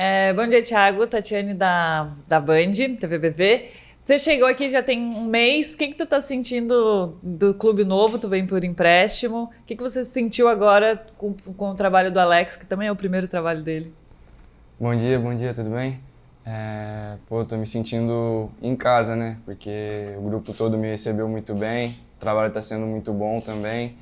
É, bom dia, Thiago. Tatiane da, da Band, TVBV. Você chegou aqui já tem um mês. O que, que tu tá sentindo do clube novo? Tu vem por empréstimo. O que, que você sentiu agora com, com o trabalho do Alex, que também é o primeiro trabalho dele? Bom dia, bom dia, tudo bem? É, pô, tô me sentindo em casa, né? Porque o grupo todo me recebeu muito bem, o trabalho está sendo muito bom também.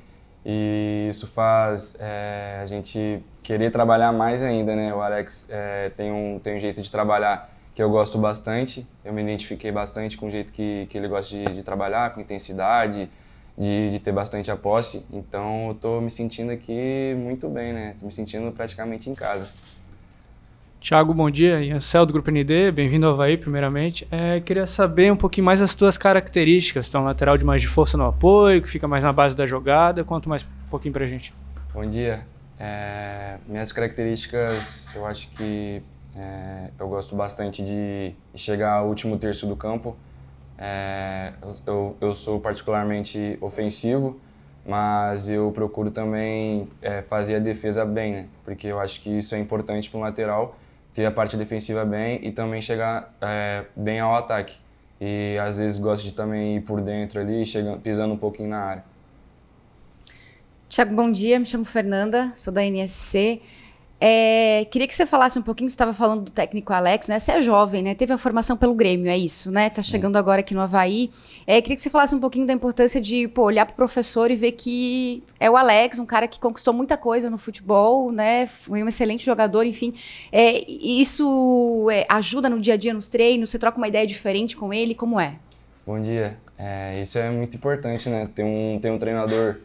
E isso faz é, a gente querer trabalhar mais ainda, né? O Alex é, tem, um, tem um jeito de trabalhar que eu gosto bastante. Eu me identifiquei bastante com o jeito que, que ele gosta de, de trabalhar, com intensidade, de, de, ter bastante a posse. Então eu tô me sentindo aqui muito bem, né? Tô me sentindo praticamente em casa. Tiago, bom dia. Ansel do Grupo ND, bem-vindo ao Havaí, primeiramente. É, queria saber um pouquinho mais as tuas características. Tu é um lateral de mais de força no apoio, que fica mais na base da jogada. Quanto mais um pouquinho pra gente. Bom dia. É, minhas características, eu acho que é, eu gosto bastante de chegar ao último terço do campo. É, eu, eu, sou particularmente ofensivo, mas eu procuro também é, fazer a defesa bem, né? Porque eu acho que isso é importante para um lateral ter a parte defensiva bem e também chegar é, bem ao ataque. E às vezes gosto de também ir por dentro ali, chegando, pisando um pouquinho na área. Tiago, bom dia. Me chamo Fernanda, sou da NSC. É, queria que você falasse um pouquinho, você estava falando do técnico Alex, né? Você é jovem, né? Teve a formação pelo Grêmio, é isso, né? Tá chegando agora aqui no Havaí. É, queria que você falasse um pouquinho da importância de pô, olhar para o professor e ver que é o Alex, um cara que conquistou muita coisa no futebol, né? Foi um excelente jogador, enfim. É, isso é, ajuda no dia a dia nos treinos? Você troca uma ideia diferente com ele? Como é? Bom dia. É, isso é muito importante, né? tem um, tem um treinador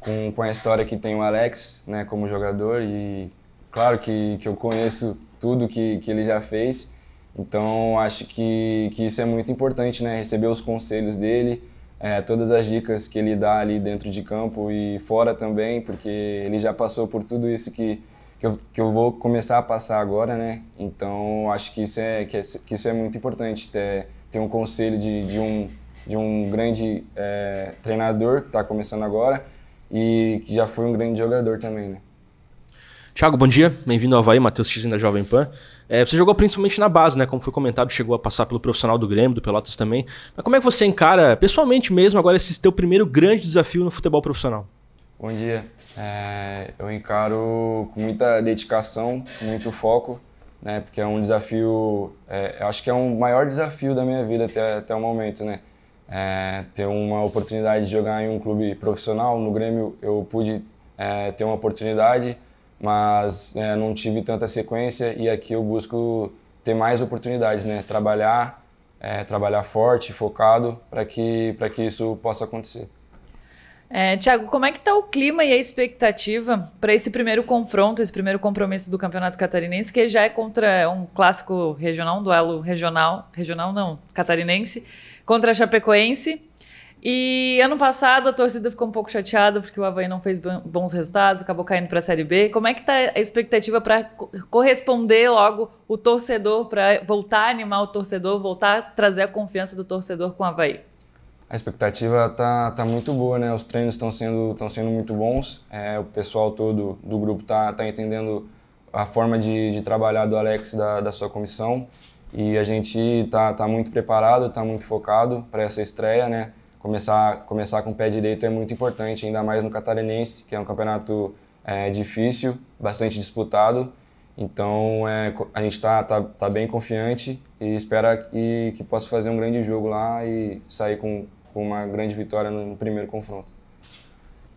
com, com a história que tem o Alex, né, como jogador e claro que, que eu conheço tudo que, que ele já fez, então acho que, que isso é muito importante, né? Receber os conselhos dele, é, todas as dicas que ele dá ali dentro de campo e fora também, porque ele já passou por tudo isso que, que, eu, que eu vou começar a passar agora, né? Então acho que isso é, que, é, que isso é muito importante, ter, ter um conselho de, de, um, de um grande é, treinador que está começando agora e que já foi um grande jogador também, né? Thiago, bom dia. Bem-vindo ao Havaí, Matheus X da Jovem Pan. É, você jogou principalmente na base, né? Como foi comentado, chegou a passar pelo profissional do Grêmio, do Pelotas também. Mas como é que você encara, pessoalmente mesmo, agora esse teu primeiro grande desafio no futebol profissional? Bom dia. É, eu encaro com muita dedicação, muito foco, né? Porque é um desafio, é, acho que é um maior desafio da minha vida até, até o momento, né? É, ter uma oportunidade de jogar em um clube profissional, no Grêmio eu pude é, ter uma oportunidade mas é, não tive tanta sequência e aqui eu busco ter mais oportunidades, né? Trabalhar, é, trabalhar forte, focado para que para que isso possa acontecer. É, Tiago, como é que está o clima e a expectativa para esse primeiro confronto, esse primeiro compromisso do Campeonato Catarinense, que já é contra um clássico regional, um duelo regional, regional não, catarinense, contra a Chapecoense? E ano passado a torcida ficou um pouco chateada porque o Havaí não fez bons resultados, acabou caindo para a Série B. Como é que está a expectativa para corresponder logo o torcedor, para voltar a animar o torcedor, voltar a trazer a confiança do torcedor com o Havaí? A expectativa está tá muito boa, né? Os treinos estão sendo, sendo muito bons, é, o pessoal todo do grupo está tá entendendo a forma de, de trabalhar do Alex, da, da sua comissão, e a gente está tá muito preparado, está muito focado para essa estreia, né? começar, começar com o pé direito é muito importante, ainda mais no Catarinense, que é um campeonato é, difícil, bastante disputado. Então é, a gente está tá, tá, bem confiante e espera que, que possa fazer um grande jogo lá e sair com, com uma grande vitória no, no primeiro confronto.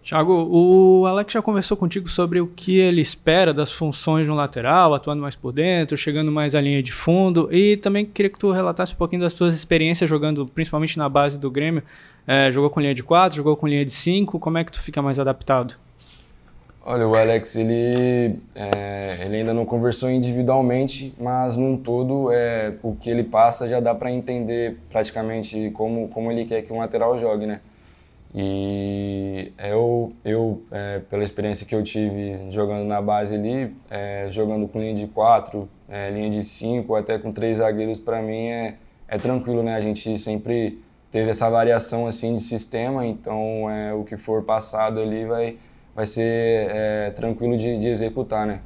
Thiago, o Alex já conversou contigo sobre o que ele espera das funções de um lateral, atuando mais por dentro, chegando mais à linha de fundo, e também queria que tu relatasse um pouquinho das tuas experiências jogando, principalmente na base do Grêmio. É, jogou com linha de 4, jogou com linha de 5, como é que tu fica mais adaptado? Olha, o Alex, ele, é, ele ainda não conversou individualmente, mas num todo, é, o que ele passa já dá para entender praticamente como, como ele quer que um lateral jogue, né? E eu, eu é, pela experiência que eu tive jogando na base ali, é, jogando com linha de 4, é, linha de 5, até com três zagueiros, para mim é, é tranquilo, né? A gente sempre teve essa variação assim de sistema, então é, o que for passado ali vai, vai ser é, tranquilo de, de executar, né?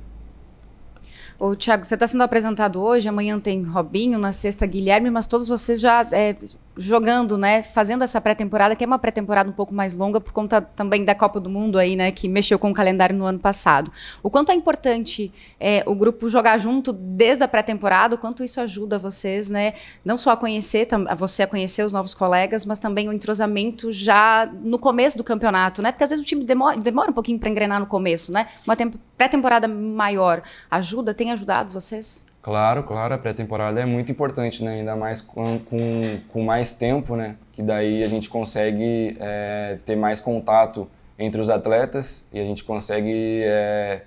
Ô, Thiago, você está sendo apresentado hoje, amanhã tem Robinho, na sexta Guilherme, mas todos vocês já é, jogando, né, fazendo essa pré-temporada, que é uma pré-temporada um pouco mais longa por conta também da Copa do Mundo aí, né, que mexeu com o calendário no ano passado. O quanto é importante é, o grupo jogar junto desde a pré-temporada, o quanto isso ajuda vocês, né, não só a conhecer, a você a conhecer os novos colegas, mas também o entrosamento já no começo do campeonato, né, porque às vezes o time demora, demora um pouquinho para engrenar no começo, né, uma pré-temporada maior ajuda, tem ajudado vocês? Claro, claro, a pré-temporada é muito importante, né? ainda mais com, com, com, mais tempo, né? que daí a gente consegue é, ter mais contato entre os atletas e a gente consegue é,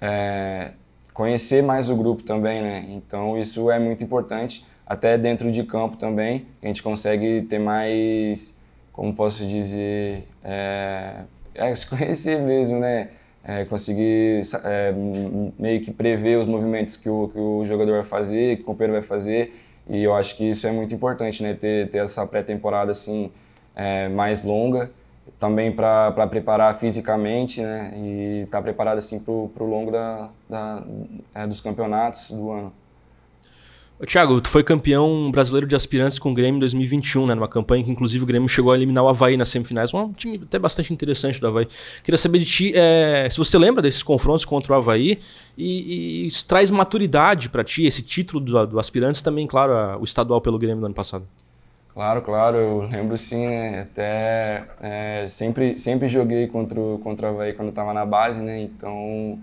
é, conhecer mais o grupo também. Né? Então isso é muito importante, até dentro de campo também, a gente consegue ter mais, como posso dizer, é, é se conhecer mesmo, né? é, conseguir é, meio que prever os movimentos que o, que o jogador vai fazer, que o companheiro vai fazer. E eu acho que isso é muito importante, né? Ter, ter essa pré-temporada assim é, mais longa, também para preparar fisicamente, né? E estar tá preparado assim para o longo da, da é, dos campeonatos do ano. Tiago, Thiago, tu foi campeão brasileiro de aspirantes com o Grêmio em 2021, né? Numa campanha que, inclusive, o Grêmio chegou a eliminar o Havaí nas semifinais. Um time até bastante interessante do Havaí. Queria saber de ti é, se você lembra desses confrontos contra o Havaí e, e isso traz maturidade para ti, esse título do, do aspirantes também, claro, a, o estadual pelo Grêmio no ano passado. Claro, claro, eu lembro sim, né? Até é, sempre, sempre joguei contra, o, contra o Havaí quando estava na base, né? Então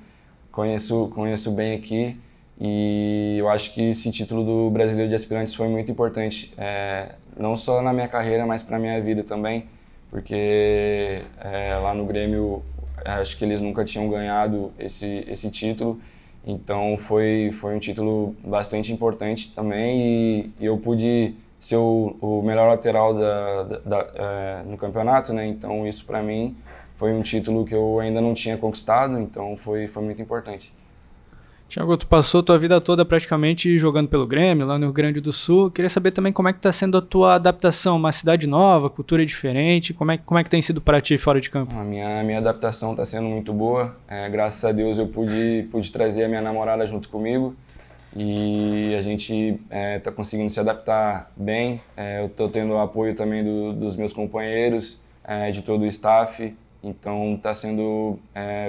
conheço, conheço bem aqui. E eu acho que esse título do Brasileiro de Aspirantes foi muito importante, é, não só na minha carreira, mas para minha vida também, porque é, lá no Grêmio é, acho que eles nunca tinham ganhado esse, esse título, então foi, foi um título bastante importante também e, e eu pude ser o, o melhor lateral da, da, da, é, no campeonato, né? Então isso para mim foi um título que eu ainda não tinha conquistado, então foi, foi muito importante. Tiago, tu passou tua vida toda praticamente jogando pelo Grêmio, lá no Rio Grande do Sul. Queria saber também como é que tá sendo a tua adaptação, uma cidade nova, cultura diferente, como é, como é que tem sido para ti fora de campo? A minha, a minha adaptação está sendo muito boa, é, graças a Deus eu pude, pude trazer a minha namorada junto comigo e a gente está é, conseguindo se adaptar bem. É, eu estou tendo o apoio também do, dos meus companheiros, é, de todo o staff, então está sendo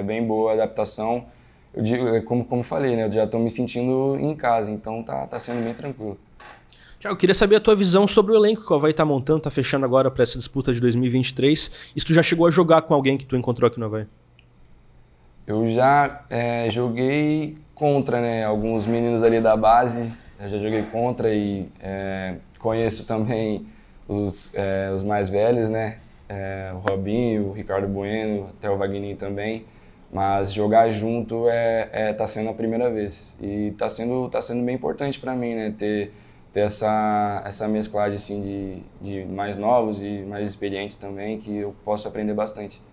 bem boa a adaptação eu digo, é como, como falei, né? Eu já estou me sentindo em casa, então tá, tá sendo bem tranquilo. Tiago, queria saber a tua visão sobre o elenco que o Havaí está montando, está fechando agora para essa disputa de 2023. E se tu já chegou a jogar com alguém que tu encontrou aqui no Havaí? Eu já é, joguei contra, né? Alguns meninos ali da base, eu né? já joguei contra e é, conheço também os, é, os mais velhos, né? É, o Robinho, o Ricardo Bueno, até o Vagninho também. Mas jogar junto é, é tá sendo a primeira vez e tá sendo tá sendo bem importante para mim, né? Ter ter essa essa mesclagem assim de, de mais novos e mais experientes também que eu posso aprender bastante.